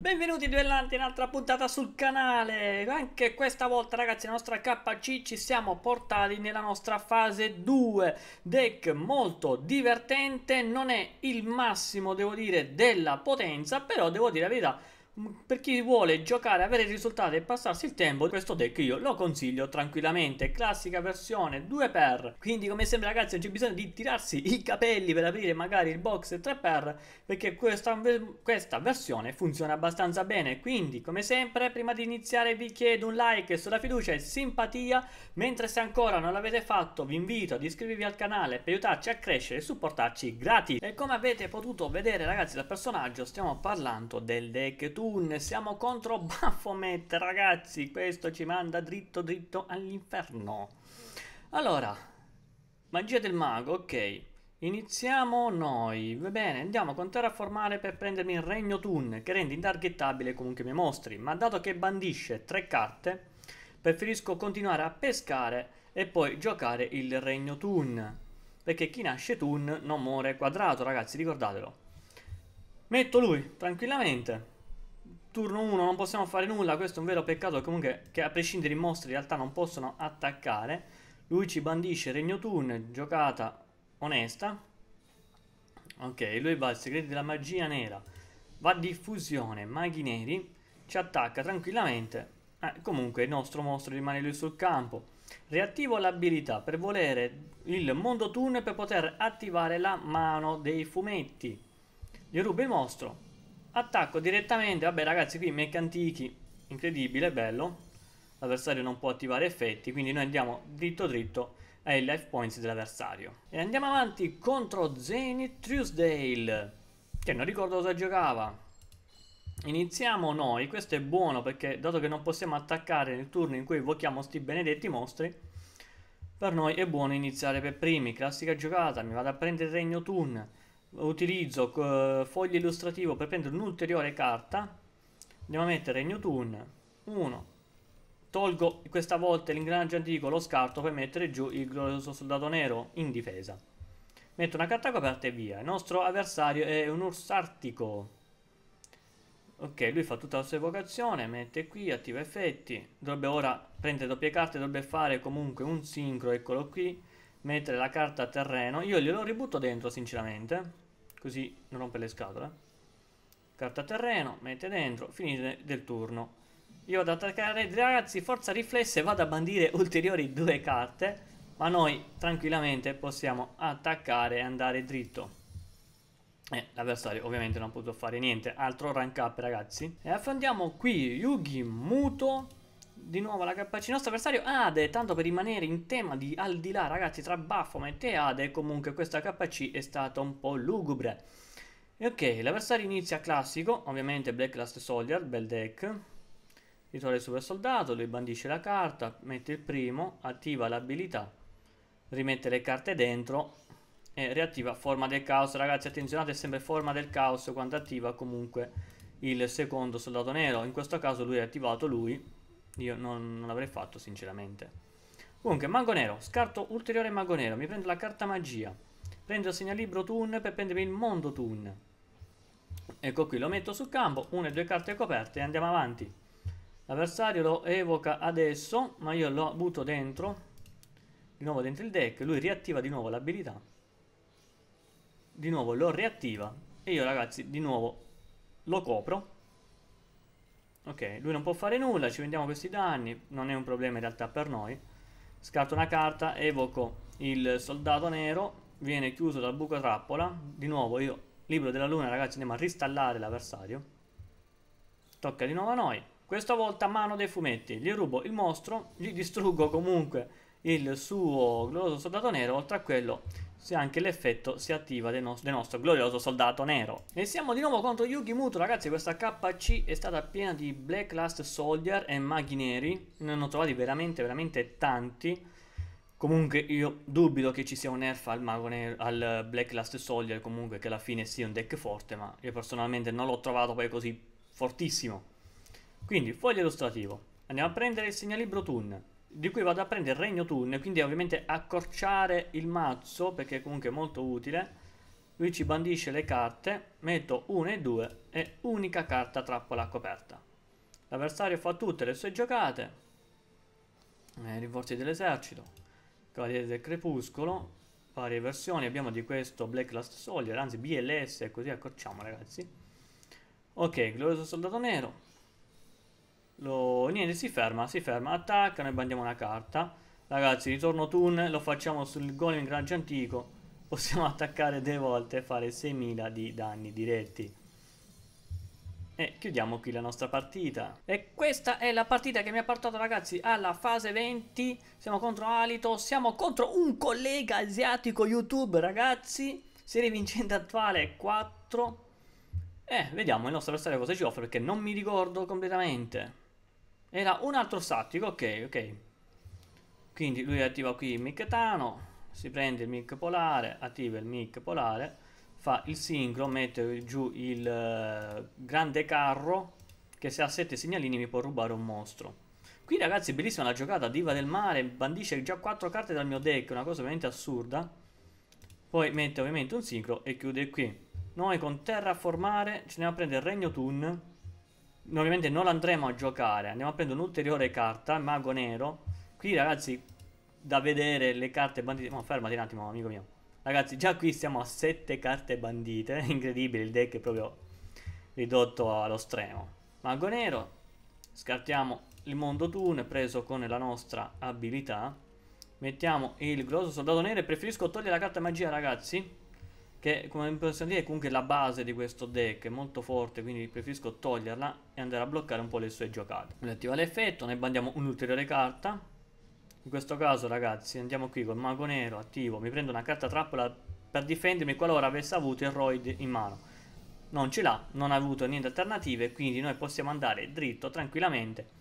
Benvenuti duellanti in un'altra puntata sul canale Anche questa volta ragazzi la nostra KC ci siamo portati nella nostra fase 2 Deck molto divertente, non è il massimo devo dire della potenza Però devo dire la verità per chi vuole giocare, avere risultati e passarsi il tempo, questo deck io lo consiglio tranquillamente. Classica versione 2x. Quindi, come sempre, ragazzi, non c'è bisogno di tirarsi i capelli per aprire magari il box 3x. Perché questa, questa versione funziona abbastanza bene. Quindi, come sempre, prima di iniziare, vi chiedo un like sulla fiducia e simpatia. Mentre se ancora non l'avete fatto, vi invito ad iscrivervi al canale per aiutarci a crescere e supportarci gratis. E come avete potuto vedere, ragazzi, dal personaggio, stiamo parlando del deck 2. Moon, siamo contro Baphomet, ragazzi, questo ci manda dritto dritto all'inferno. Allora, magia del mago, ok. Iniziamo noi, va bene, andiamo con terraformare per prendermi il regno Tun, che rende indarghettabile comunque i miei mostri, ma dato che bandisce tre carte, preferisco continuare a pescare e poi giocare il regno Tun, perché chi nasce Tun non muore quadrato, ragazzi, ricordatelo. Metto lui, tranquillamente turno 1 non possiamo fare nulla, questo è un vero peccato comunque che a prescindere i mostri in realtà non possono attaccare. Lui ci bandisce Regno Turn, giocata onesta. Ok, lui va al segreto della magia nera, va a diffusione, maghi neri, ci attacca tranquillamente. Eh, comunque il nostro mostro rimane lì sul campo. Reattivo l'abilità per volere il mondo turn per poter attivare la mano dei fumetti. Gli rubo il mostro, attacco direttamente vabbè ragazzi qui mech antichi incredibile bello l'avversario non può attivare effetti quindi noi andiamo dritto dritto ai life points dell'avversario e andiamo avanti contro Zenith Truesdale che non ricordo cosa giocava Iniziamo noi, questo è buono perché dato che non possiamo attaccare nel turno in cui evochiamo sti benedetti mostri Per noi è buono iniziare per primi, classica giocata, mi vado a prendere regno turn utilizzo eh, foglio illustrativo per prendere un'ulteriore carta andiamo a mettere new turn 1 tolgo questa volta l'ingranaggio antico lo scarto per mettere giù il glorioso soldato nero in difesa metto una carta coperta e via il nostro avversario è un ursartico ok lui fa tutta la sua evocazione mette qui attiva effetti dovrebbe ora prendere doppie carte dovrebbe fare comunque un sincro eccolo qui mettere la carta a terreno. Io glielo ributto dentro, sinceramente, così non rompe le scatole. Carta a terreno, mette dentro, finisce del turno. Io vado ad attaccare, ragazzi, forza riflessa e vado a bandire ulteriori due carte, ma noi tranquillamente possiamo attaccare e andare dritto. Eh, l'avversario ovviamente non ha potuto fare niente, altro rank up ragazzi. E affrontiamo qui Yugi Muto di nuovo la KC nostro avversario Ade, tanto per rimanere in tema di al di là ragazzi tra Baphomet e Ade, comunque questa KC è stata un po' lugubre. E ok, l'avversario inizia classico, ovviamente Black Last Soldier, bel deck. Ritorna il super soldato, lui bandisce la carta, mette il primo, attiva l'abilità, rimette le carte dentro e riattiva forma del caos. Ragazzi attenzionate, è sempre forma del caos quando attiva comunque il secondo soldato nero. In questo caso lui è attivato lui io non, non l'avrei fatto sinceramente. Comunque, mago nero. Scarto ulteriore mago nero. Mi prendo la carta magia. Prendo il segnalibro Toon per prendermi il mondo Toon. Ecco qui, lo metto sul campo. Una e due carte coperte e andiamo avanti. L'avversario lo evoca adesso, ma io lo butto dentro. Di nuovo dentro il deck. Lui riattiva di nuovo l'abilità. Di nuovo lo riattiva. E io ragazzi, di nuovo lo copro Ok, lui non può fare nulla, ci vendiamo questi danni, non è un problema in realtà per noi. Scarto una carta, evoco il soldato nero, viene chiuso dal buco trappola. Di nuovo io, libro della luna, ragazzi, andiamo a ristallare l'avversario. Tocca di nuovo a noi. Questa volta mano dei fumetti, gli rubo il mostro, gli distruggo comunque il suo glorioso soldato nero, oltre a quello se anche l'effetto si attiva del, nos del, nostro glorioso soldato nero. E siamo di nuovo contro Yuki Muto, ragazzi, questa KC è stata piena di Black Last Soldier e maghi neri, ne hanno trovati veramente, veramente tanti. Comunque io dubito che ci sia un nerf al mago nero, al Black Last Soldier, comunque che alla fine sia un deck forte, ma io personalmente non l'ho trovato poi così fortissimo. Quindi, foglio illustrativo. Andiamo a prendere il segnalibro Toon di cui vado a prendere il regno turno quindi ovviamente accorciare il mazzo perché comunque è molto utile lui ci bandisce le carte metto 1 e 2 e unica carta trappola coperta l'avversario fa tutte le sue giocate eh, rinforzi dell'esercito cavaliere del crepuscolo varie versioni abbiamo di questo Black Last Soldier anzi BLS così accorciamo ragazzi ok glorioso soldato nero lo... Niente, si ferma, si ferma, attacca, noi bandiamo una carta. Ragazzi, ritorno turn, lo facciamo sul golem grange antico. Possiamo attaccare due volte e fare 6.000 di danni diretti. E chiudiamo qui la nostra partita. E questa è la partita che mi ha portato ragazzi alla fase 20. Siamo contro Alito, siamo contro un collega asiatico YouTube ragazzi. Serie vincente attuale 4. Eh, vediamo il nostro avversario cosa ci offre perché non mi ricordo completamente. Era un altro statico, ok, ok. Quindi lui attiva qui il mic etano, si prende il mic polare, attiva il mic polare, fa il sincro, mette giù il eh, grande carro che se ha sette segnalini mi può rubare un mostro. Qui ragazzi bellissima la giocata, diva del mare, bandisce già quattro carte dal mio deck, una cosa veramente assurda. Poi mette ovviamente un sincro e chiude qui. Noi con terraformare ce ne va a prendere il regno tun ovviamente non andremo a giocare, andiamo a prendere un'ulteriore carta, mago nero. Qui ragazzi, da vedere le carte bandite... No, fermati un attimo, amico mio. Ragazzi, già qui siamo a 7 carte bandite, incredibile, il deck è proprio ridotto allo stremo. Mago nero, scartiamo il mondo tune preso con la nostra abilità. Mettiamo il grosso soldato nero preferisco togliere la carta magia, ragazzi che come possiamo dire è comunque la base di questo deck è molto forte quindi preferisco toglierla e andare a bloccare un po' le sue giocate quindi attiva l'effetto ne bandiamo un'ulteriore carta in questo caso ragazzi andiamo qui col mago nero attivo mi prendo una carta trappola per difendermi qualora avesse avuto il roid in mano non ce l'ha non ha avuto niente alternative quindi noi possiamo andare dritto tranquillamente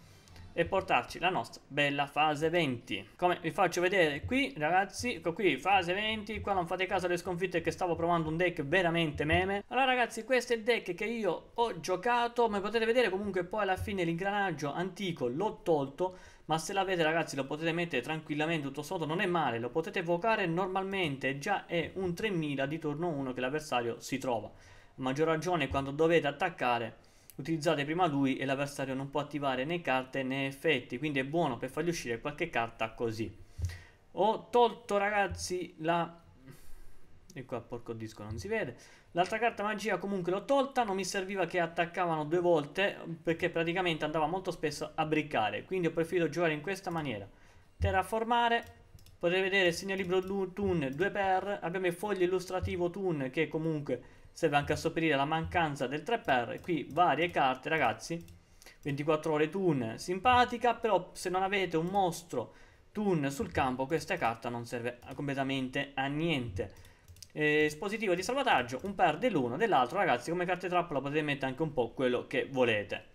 e portarci la nostra bella fase 20 come vi faccio vedere qui ragazzi ecco qui fase 20 qua non fate caso alle sconfitte che stavo provando un deck veramente meme allora ragazzi questo è il deck che io ho giocato come potete vedere comunque poi alla fine l'ingranaggio antico l'ho tolto ma se l'avete ragazzi lo potete mettere tranquillamente tutto sotto non è male lo potete evocare normalmente già è un 3000 di turno 1 che l'avversario si trova a maggior ragione quando dovete attaccare utilizzate prima lui e l'avversario non può attivare né carte né effetti, quindi è buono per fargli uscire qualche carta così. Ho tolto ragazzi la... E qua porco disco non si vede. L'altra carta magia comunque l'ho tolta, non mi serviva che attaccavano due volte perché praticamente andava molto spesso a briccare, quindi ho preferito giocare in questa maniera. Terraformare, potete vedere il segnalibro Toon 2 per abbiamo il foglio illustrativo Toon che comunque serve anche a sopperire la mancanza del 3x, qui varie carte ragazzi, 24 ore Toon simpatica, però se non avete un mostro Toon sul campo questa carta non serve completamente a niente. Eh, di salvataggio, un par dell'uno dell'altro, ragazzi come carte trappola potete mettere anche un po' quello che volete.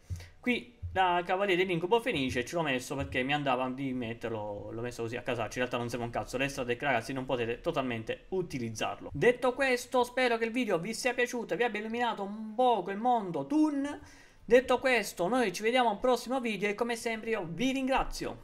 Qui da Cavaliere dell'Incubo Fenice ce l'ho messo perché mi andava di metterlo, l'ho messo così a casaccio, in realtà non serve un cazzo, l'estra deck ragazzi non potete totalmente utilizzarlo. Detto questo spero che il video vi sia piaciuto, e vi abbia illuminato un poco il mondo Toon. Detto questo noi ci vediamo al prossimo video e come sempre io vi ringrazio.